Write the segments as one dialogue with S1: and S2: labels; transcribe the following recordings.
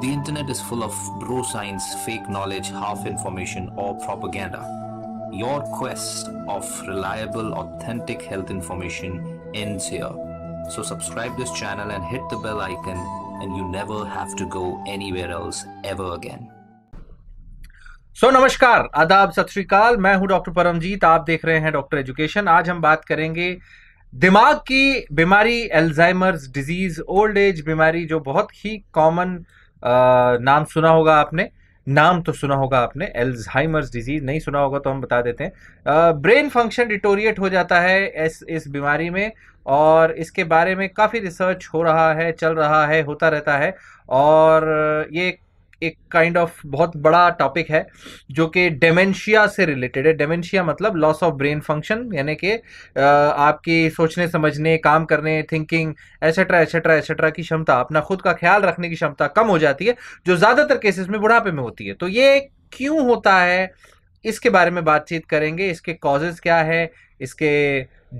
S1: The internet is full of bro science, fake knowledge, half information, or propaganda. Your quest of reliable, authentic health information ends here. So subscribe this channel and hit the bell icon and you never have to go anywhere else ever again. So so, नमस्कार आदाब सत श्रीकाल मैं हूं doctor Paramjit आप देख रहे हैं डॉक्टर एजुकेशन आज हम बात करेंगे दिमाग की बीमारी एल्जाइमर्स डिजीज ओल्ड एज बीमारी जो बहुत ही कॉमन common नाम सुना होगा आपने नाम तो सुना होगा आपने एल्जाइमर्स डिजीज नहीं सुना होगा तो हम बता देते हैं ब्रेन फंक्शन डिटोरिएट हो जाता है इस इस बीमारी में और इसके बारे में काफ़ी रिसर्च हो रहा है चल रहा है होता रहता है और ये एक काइंड kind ऑफ of बहुत बड़ा टॉपिक है जो कि डेमेंशिया से रिलेटेड है डेमेंशिया मतलब लॉस ऑफ ब्रेन फंक्शन यानी कि आपकी सोचने समझने काम करने थिंकिंग एसेट्रा एसेट्रा एसेट्रा की क्षमता अपना खुद का ख्याल रखने की क्षमता कम हो जाती है जो ज़्यादातर केसेस में बुढ़ापे में होती है तो ये क्यों होता है इसके बारे में बातचीत करेंगे इसके कॉजेज़ क्या है इसके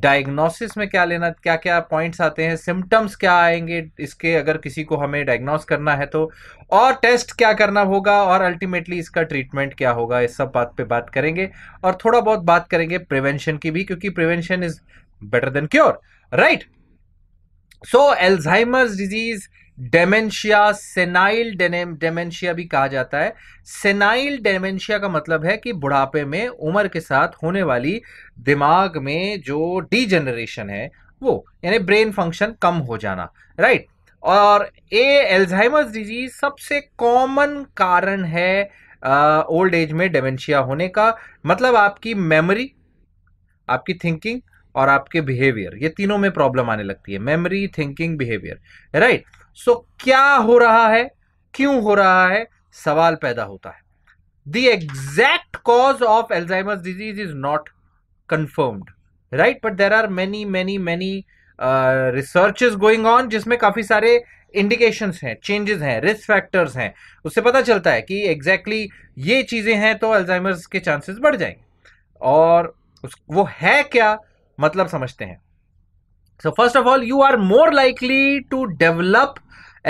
S1: डायग्नोसिस में क्या लेना क्या क्या पॉइंट्स आते हैं सिम्टम्स क्या आएंगे इसके अगर किसी को हमें डायग्नोस करना है तो और टेस्ट क्या करना होगा और अल्टीमेटली इसका ट्रीटमेंट क्या होगा इस सब बात पे बात करेंगे और थोड़ा बहुत बात करेंगे प्रिवेंशन की भी क्योंकि prevention is better than cure right so Alzheimer's disease dementia senile dementia भी कहा जाता है सेनाइल डेमेंशिया का मतलब है कि बुढ़ापे में उम्र के साथ होने वाली दिमाग में जो डीजनरेशन है वो यानी ब्रेन फंक्शन कम हो जाना राइट right? और ये एल्जाइमर्स डिजीज सबसे कॉमन कारण है ओल्ड एज में डेमेंशिया होने का मतलब आपकी मेमोरी आपकी थिंकिंग और आपके बिहेवियर ये तीनों में प्रॉब्लम आने लगती है memory thinking behaviour right so क्या हो रहा है क्यों हो रहा है सवाल पैदा होता है the exact cause of Alzheimer's disease is not confirmed right but there are many many many research is going on जिसमें काफ़ी सारे इंडिकेशन हैं चेंजेस हैं रिस्क फैक्टर्स हैं उससे पता चलता है कि एग्जैक्टली exactly ये चीज़ें हैं तो अल्जाइमर्स के चांसेस बढ़ जाएंगे और उस वो है क्या मतलब समझते हैं so first of all you are more likely to develop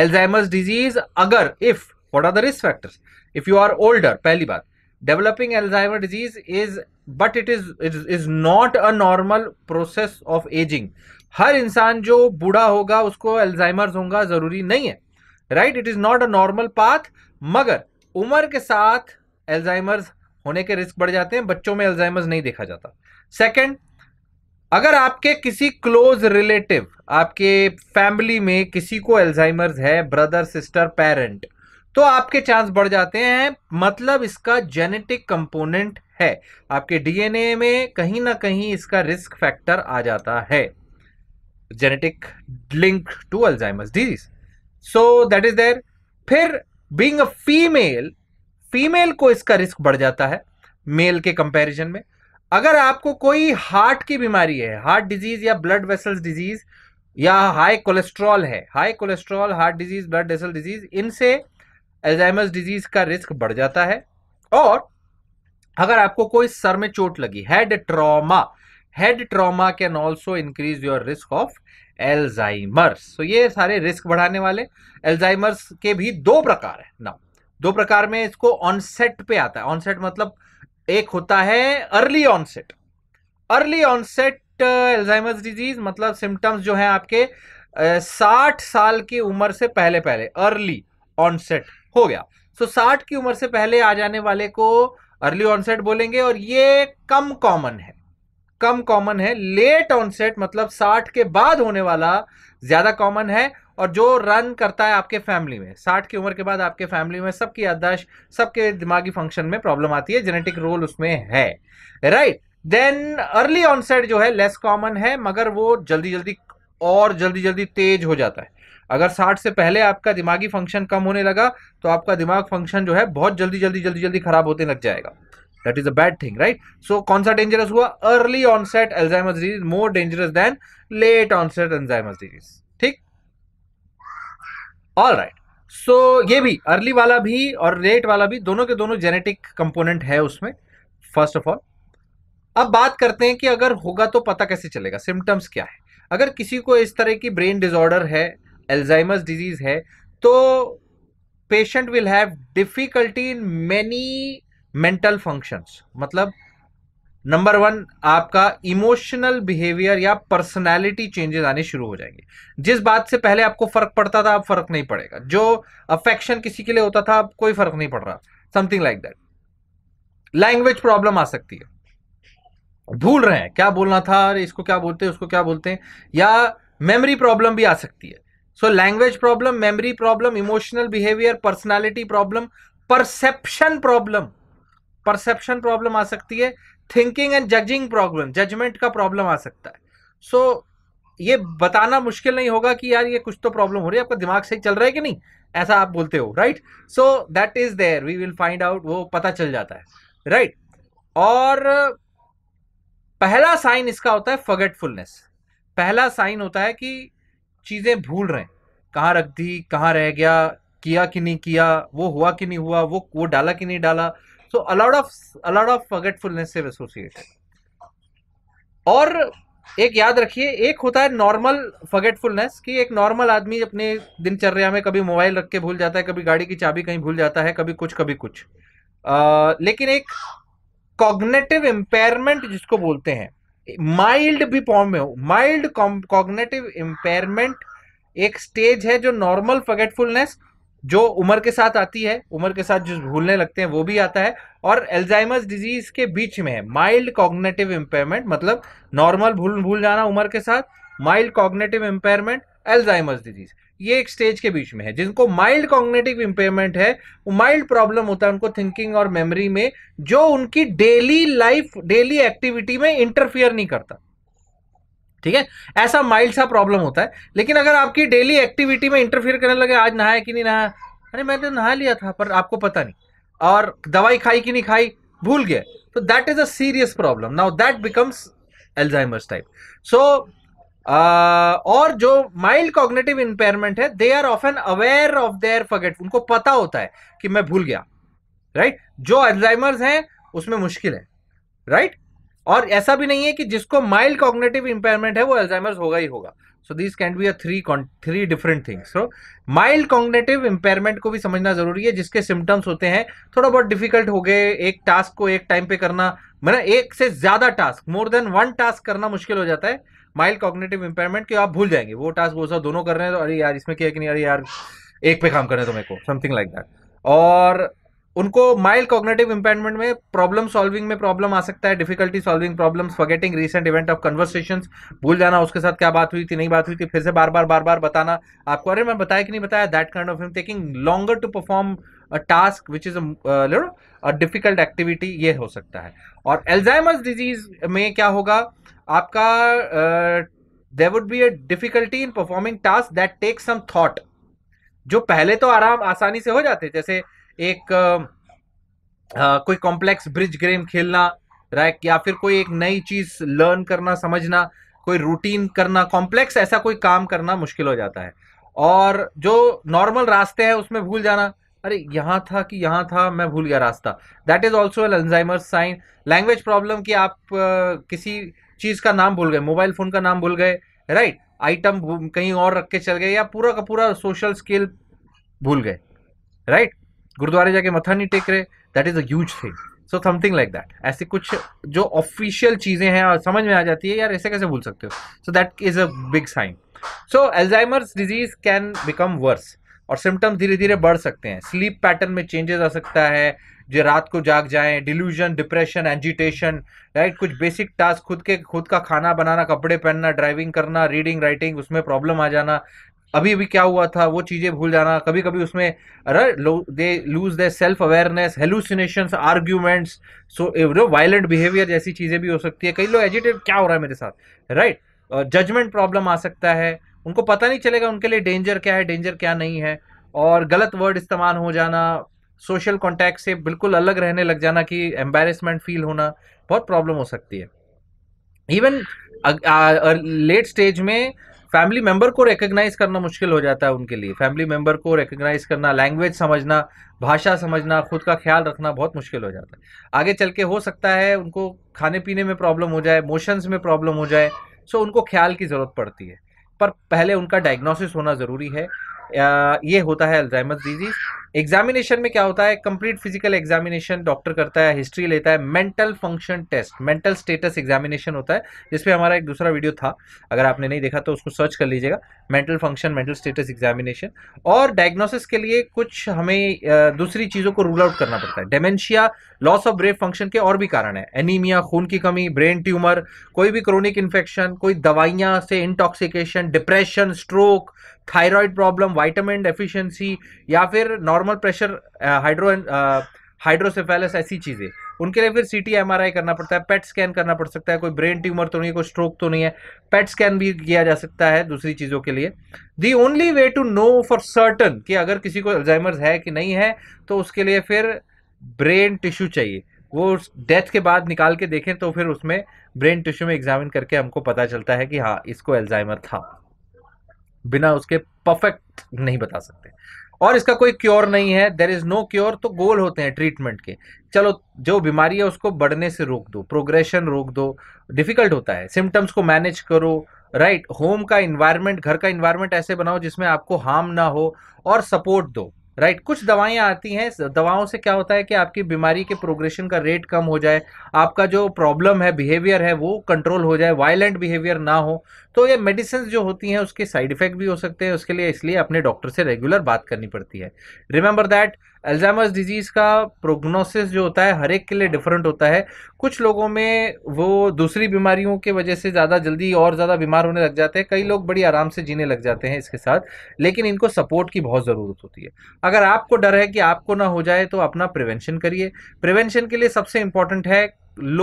S1: Alzheimer's disease अगर if what are the risk factors if you are older पहली बात developing Alzheimer disease is but it is it is not a normal process of ageing हर इंसान जो बूढ़ा होगा उसको Alzheimer's होगा जरूरी नहीं है right it is not a normal path मगर उम्र के साथ एल्जाइमर्स होने के रिस्क बढ़ जाते हैं बच्चों में एल्जाइमर्स नहीं देखा जाता सेकेंड अगर आपके किसी क्लोज रिलेटिव आपके फैमिली में किसी को एल्जाइमर्स है ब्रदर सिस्टर पेरेंट तो आपके चांस बढ़ जाते हैं मतलब इसका जेनेटिक कंपोनेंट है आपके डीएनए में कहीं ना कहीं इसका रिस्क फैक्टर आ जाता है genetic link to Alzheimer's disease so that is there फिर बींग अ फीमेल फीमेल को इसका रिस्क बढ़ जाता है मेल के कंपैरिजन में अगर आपको कोई हार्ट की बीमारी है हार्ट डिजीज या ब्लड वेसल्स डिजीज या हाई कोलेस्ट्रॉल है high cholesterol heart disease blood vessel disease इनसे एल्जाइमस डिजीज का रिस्क बढ़ जाता है और अगर आपको कोई सर में चोट लगी head trauma head trauma can also increase your risk of Alzheimer's तो ये सारे रिस्क बढ़ाने वाले एल्जाइमर्स के भी दो प्रकार है ना दो प्रकार में इसको ऑनसेट पे आता है ऑनसेट मतलब एक होता है early onset early onset Alzheimer's disease मतलब सिम्टम्स जो है आपके uh, साठ साल की उम्र से पहले पहले अर्ली ऑनसेट हो गया सो so, साठ की उम्र से पहले आ जाने वाले को अर्ली ऑनसेट बोलेंगे और ये कम कॉमन है कम कॉमन है लेट ऑनसेट मतलब साठ के बाद होने वाला ज़्यादा कॉमन है और जो रन करता है आपके फैमिली में साठ की उम्र के बाद आपके फैमिली में सबकी याददाश्त सबके दिमागी फंक्शन में प्रॉब्लम आती है जेनेटिक रोल उसमें है राइट देन अर्ली ऑनसेट जो है लेस कॉमन है मगर वो जल्दी जल्दी और जल्दी जल्दी तेज हो जाता है अगर 60 से पहले आपका दिमागी फंक्शन कम होने लगा तो आपका दिमाग फंक्शन जो है बहुत जल्दी जल्दी जल्दी जल्दी खराब होते लग जाएगा that is a bad thing right so कौन सा डेंजरस हुआ early onset Alzheimer's disease more dangerous than late onset Alzheimer's disease ठीक ऑल राइट सो ये भी अर्ली वाला भी और लेट वाला भी दोनों के दोनों जेनेटिक कंपोनेंट है उसमें फर्स्ट ऑफ ऑल अब बात करते हैं कि अगर होगा तो पता कैसे चलेगा सिम्टम्स क्या है अगर किसी को इस तरह की ब्रेन डिजॉर्डर है एल्जाइमस डिजीज है तो patient will have difficulty in many mental functions मतलब नंबर वन आपका इमोशनल बिहेवियर या पर्सनैलिटी चेंजेस आने शुरू हो जाएंगे जिस बात से पहले आपको फर्क पड़ता था अब फर्क नहीं पड़ेगा जो अफेक्शन किसी के लिए होता था अब कोई फर्क नहीं पड़ रहा something like that language problem आ सकती है भूल रहे हैं क्या बोलना था अरे इसको क्या बोलते हैं उसको क्या बोलते हैं या मेमोरी प्रॉब्लम भी आ सकती है so language problem memory problem emotional behaviour personality problem perception problem perception problem आ सकती है thinking and judging problem judgement का प्रॉब्लम आ सकता है सो so, ये बताना मुश्किल नहीं होगा कि यार ये कुछ तो प्रॉब्लम हो रही है आपका दिमाग सही चल रहा है कि नहीं ऐसा आप बोलते हो right so that is there we will find out वो पता चल जाता है राइट right? और पहला साइन इसका होता है फगेटफुलनेस पहला साइन होता है कि चीज़ें भूल रहे हैं कहाँ रख दी कहाँ रह गया किया कि नहीं किया वो हुआ कि नहीं हुआ वो वो डाला कि नहीं डाला so a lot of a lot of lot से एसोसिएटेड और एक याद रखिए एक होता है नॉर्मल फॉरगेटफुलनेस कि एक नॉर्मल आदमी अपने दिनचर्या में कभी मोबाइल रख के भूल जाता है कभी गाड़ी की चाबी कहीं भूल जाता है कभी कुछ कभी कुछ आ, लेकिन एक कॉग्नेटिव इम्पेयरमेंट जिसको बोलते हैं माइल्ड भी फॉर्म में हो माइल्ड कॉग्नेटिव इम्पेयरमेंट एक स्टेज है जो नॉर्मल फॉरगेटफुलनेस जो उम्र के साथ आती है उम्र के साथ जो भूलने लगते हैं वो भी आता है और एल्जाइमस डिजीज के बीच में है माइल्ड कॉग्नेटिव इम्पेयरमेंट मतलब नॉर्मल भूल भूल जाना उम्र के साथ mild cognitive impairment Alzheimer's disease ये एक स्टेज के बीच में है जिनको माइल्ड कॉग्नेटिव इम्पेयरमेंट है वो माइल्ड प्रॉब्लम होता है उनको थिंकिंग और मेमोरी में जो उनकी डेली लाइफ डेली एक्टिविटी में इंटरफियर नहीं करता ठीक है ऐसा माइल्ड सा प्रॉब्लम होता है लेकिन अगर आपकी डेली एक्टिविटी में इंटरफेयर करने लगे आज नहाया कि नहीं नहाया अरे मैंने तो नहा लिया था पर आपको पता नहीं और दवाई खाई कि नहीं खाई भूल गया तो that is a serious problem now that becomes Alzheimer's type so और जो माइल्ड कॉग्नेटिव इंपेयरमेंट है they are often aware of their forget उनको पता होता है कि मैं भूल गया राइट right? जो एल्जाइमर्स हैं उसमें मुश्किल है राइट right? और ऐसा भी नहीं है कि जिसको माइल्ड कॉग्नेटिव इंपेयरमेंट है वो एल्जाइमर्स होगा ही होगा so this can be a three three different things so mild cognitive impairment को भी समझना जरूरी है जिसके सिम्टम्स होते हैं थोड़ा बहुत डिफिकल्ट हो गए एक टास्क को एक टाइम पे करना मैंने मतलब एक से ज्यादा task more than one task करना मुश्किल हो जाता है माइल्ड कॉग्नेटिव इंपेयरमेंट कि आप भूल जाएंगे वो टास्क वो सब दोनों कर रहे हैं तो अरे यार इसमें क्या कि नहीं अरे यार एक पे काम करना है तो मेरे को समथिंग लाइक दैट और उनको माइल्ड कॉग्नेटिव इम्पेयरमेंट में प्रॉब्लम सॉल्विंग में प्रॉब्लम आ सकता है difficulty solving problem forgetting recent event of conversation भूल जाना उसके साथ क्या बात हुई थी नहीं बात हुई थी फिर से बार बार बार बार बताना आपको अरे मैं बताया कि नहीं बताया that kind of taking longer to perform a task which is difficult activity ये हो सकता है और एल्जाइमस डिजीज में क्या होगा आपका there would be a difficulty in performing task that take some thought जो पहले तो आराम आसानी से हो जाते जैसे एक आ, कोई कॉम्प्लेक्स ब्रिज गेम खेलना राइट या फिर कोई एक नई चीज़ लर्न करना समझना कोई रूटीन करना कॉम्प्लेक्स ऐसा कोई काम करना मुश्किल हो जाता है और जो नॉर्मल रास्ते हैं उसमें भूल जाना अरे यहाँ था कि यहाँ था मैं भूल गया रास्ता that is also Alzheimer sign language problem कि आप आ, किसी चीज़ का नाम भूल गए मोबाइल फ़ोन का नाम भूल गए राइट आइटम कहीं और रख के चल गए या पूरा का पूरा सोशल स्किल भूल गए राइट गुरुद्वारे जाके मथा नहीं टेक रहे that is as thing so something like that ऐसे कुछ जो ऑफिशियल चीज़ें हैं और समझ में आ जाती है यार ऐसे कैसे भूल सकते हो so that is a big sign so Alzheimer's disease can become worse और सिम्टम्स धीरे धीरे बढ़ सकते हैं स्लीप पैटर्न में चेंजेस आ सकता है जो रात को जाग जाएं डिल्यूजन डिप्रेशन एजिटेशन राइट कुछ बेसिक टास्क खुद के खुद का खाना बनाना कपड़े पहनना ड्राइविंग करना रीडिंग राइटिंग उसमें प्रॉब्लम आ जाना अभी भी क्या हुआ था वो चीज़ें भूल जाना कभी कभी उसमें they lose their self awareness hallucinations arguments so violent behaviour जैसी चीज़ें भी हो सकती है कई लोग एजिटेट क्या हो रहा है मेरे साथ राइट जजमेंट प्रॉब्लम आ सकता है उनको पता नहीं चलेगा उनके लिए डेंजर क्या है डेंजर क्या नहीं है और गलत वर्ड इस्तेमाल हो जाना सोशल कॉन्टैक्ट से बिल्कुल अलग रहने लग जाना कि एम्बेरसमेंट फील होना बहुत प्रॉब्लम हो सकती है इवन लेट स्टेज में फैमिली मेंबर को रिकग्नाइज करना मुश्किल हो जाता है उनके लिए फैमिली मेंबर को रिकग्नाइज करना लैंग्वेज समझना भाषा समझना खुद का ख्याल रखना बहुत मुश्किल हो जाता है आगे चल के हो सकता है उनको खाने पीने में प्रॉब्लम हो जाए मोशंस में प्रॉब्लम हो जाए सो उनको ख्याल की ज़रूरत पड़ती है पर पहले उनका डायग्नोसिस होना ज़रूरी है ये होता है अल्जाइमस डिजीज एग्जामिनेशन में क्या होता है कंप्लीट फिजिकल एग्जामिनेशन डॉक्टर करता है हिस्ट्री लेता है mental function test mental status examination होता है जिसपे हमारा एक दूसरा वीडियो था अगर आपने नहीं देखा तो उसको सर्च कर लीजिएगा mental function mental status examination और डायग्नोसिस के लिए कुछ हमें दूसरी चीज़ों को रूल आउट करना पड़ता है dementia loss of brain function के और भी कारण है एनीमिया खून की कमी ब्रेन ट्यूमर कोई भी क्रोनिक इन्फेक्शन कोई दवाइयाँ से intoxication depression stroke thyroid problem vitamin deficiency या फिर नॉर्मल प्रेशर हाइड्रो हाइड्रोसेफेलस ऐसी चीज़ें उनके लिए फिर C T M R I करना पड़ता है पेट स्कैन करना पड़ सकता है कोई ब्रेन ट्यूमर तो नहीं है कोई स्ट्रोक तो नहीं है पेट स्कैन भी किया जा सकता है दूसरी चीज़ों के लिए the only way to know for certain कि अगर किसी को अल्जाइमर्स है कि नहीं है तो उसके लिए फिर ब्रेन टिश्यू चाहिए वो उस डेथ के बाद निकाल के देखें तो फिर उसमें ब्रेन टिश्यू में एग्जामिन करके हमको पता चलता है कि हाँ इसको एल्जाइमर था बिना उसके परफेक्ट नहीं बता सकते और इसका कोई क्योर नहीं है देर इज नो क्योर तो गोल होते हैं ट्रीटमेंट के चलो जो बीमारी है उसको बढ़ने से रोक दो प्रोग्रेशन रोक दो डिफिकल्ट होता है सिम्टम्स को मैनेज करो राइट right, होम का इन्वायरमेंट घर का इन्वायरमेंट ऐसे बनाओ जिसमें आपको हार्म ना हो और सपोर्ट दो राइट कुछ दवाएं आती हैं दवाओं से क्या होता है कि आपकी बीमारी के प्रोग्रेशन का रेट कम हो जाए आपका जो प्रॉब्लम है बिहेवियर है वो कंट्रोल हो जाए वायलेंट बिहेवियर ना हो तो ये मेडिसिन जो होती हैं उसके साइड इफेक्ट भी हो सकते हैं उसके लिए इसलिए अपने डॉक्टर से रेगुलर बात करनी पड़ती है रिमेंबर दैट अल्जामस डिजीज़ का प्रोग्नोसिस जो होता है हर एक के लिए डिफरेंट होता है कुछ लोगों में वो दूसरी बीमारियों के वजह से ज़्यादा जल्दी और ज़्यादा बीमार होने लग जाते हैं कई लोग बड़ी आराम से जीने लग जाते हैं इसके साथ लेकिन इनको सपोर्ट की बहुत ज़रूरत होती है अगर आपको डर है कि आपको ना हो जाए तो अपना प्रिवेंशन करिए प्रिवेंशन के लिए सबसे इंपॉर्टेंट है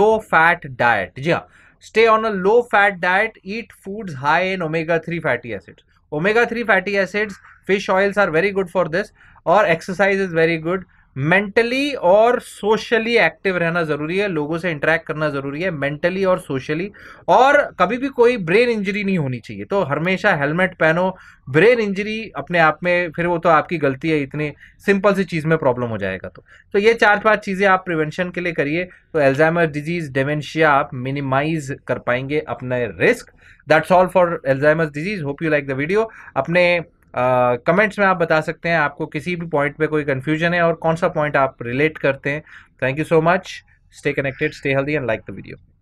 S1: लो फैट डाइट जी हाँ stay on a low fat diet eat foods high in omega three fatty acids omega 3 fatty acids fish oils are very good for this or exercise is very good mentally और socially active रहना ज़रूरी है लोगों से interact करना ज़रूरी है mentally और सोशली और कभी भी कोई ब्रेन इंजरी नहीं होनी चाहिए तो हमेशा हेलमेट पहनो ब्रेन इंजरी अपने आप में फिर वो तो आपकी गलती है इतनी सिंपल सी चीज़ में प्रॉब्लम हो जाएगा तो तो ये चार पांच चीज़ें आप प्रिवेंशन के लिए करिए तो एल्जाइमर डिजीज़ डेमेंशिया आप मिनिमाइज कर पाएंगे अपने risk that's all for Alzheimer disease hope you like the video अपने कमेंट्स में आप बता सकते हैं आपको किसी भी पॉइंट पे कोई कन्फ्यूजन है और कौन सा पॉइंट आप रिलेट करते हैं thank you so much stay connected stay healthy and like the video